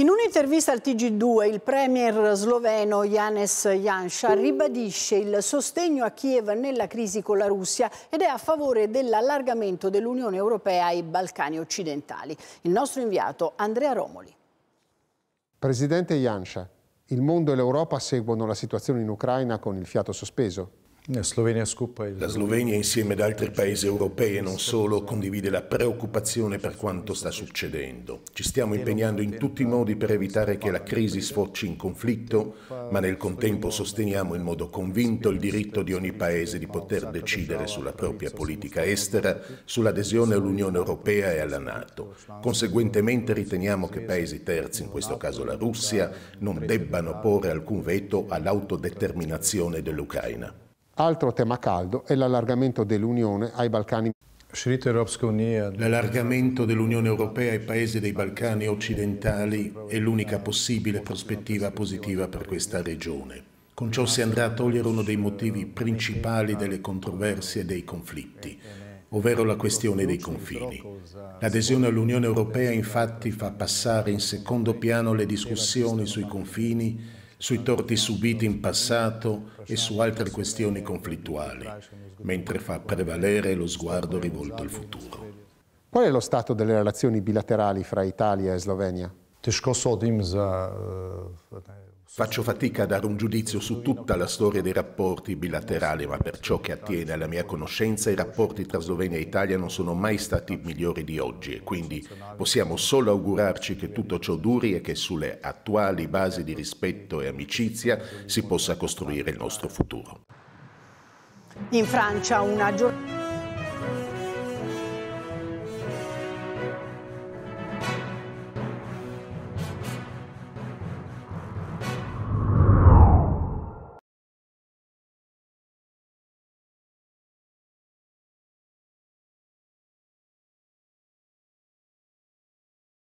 In un'intervista al TG2 il premier sloveno Janes Janša ribadisce il sostegno a Kiev nella crisi con la Russia ed è a favore dell'allargamento dell'Unione Europea ai Balcani occidentali. Il nostro inviato Andrea Romoli. Presidente Janša, il mondo e l'Europa seguono la situazione in Ucraina con il fiato sospeso. La Slovenia insieme ad altri paesi europei e non solo condivide la preoccupazione per quanto sta succedendo. Ci stiamo impegnando in tutti i modi per evitare che la crisi sfoci in conflitto, ma nel contempo sosteniamo in modo convinto il diritto di ogni paese di poter decidere sulla propria politica estera, sull'adesione all'Unione Europea e alla Nato. Conseguentemente riteniamo che paesi terzi, in questo caso la Russia, non debbano porre alcun veto all'autodeterminazione dell'Ucraina. Altro tema caldo è l'allargamento dell'Unione ai Balcani. L'allargamento dell'Unione Europea ai paesi dei Balcani occidentali è l'unica possibile prospettiva positiva per questa regione. Con ciò si andrà a togliere uno dei motivi principali delle controversie e dei conflitti, ovvero la questione dei confini. L'adesione all'Unione Europea infatti fa passare in secondo piano le discussioni sui confini sui torti subiti in passato e su altre questioni conflittuali, mentre fa prevalere lo sguardo rivolto al futuro. Qual è lo stato delle relazioni bilaterali fra Italia e Slovenia? Eh, Faccio fatica a dare un giudizio su tutta la storia dei rapporti bilaterali, ma per ciò che attiene alla mia conoscenza i rapporti tra Slovenia e Italia non sono mai stati migliori di oggi e quindi possiamo solo augurarci che tutto ciò duri e che sulle attuali basi di rispetto e amicizia si possa costruire il nostro futuro. In Francia una giornata...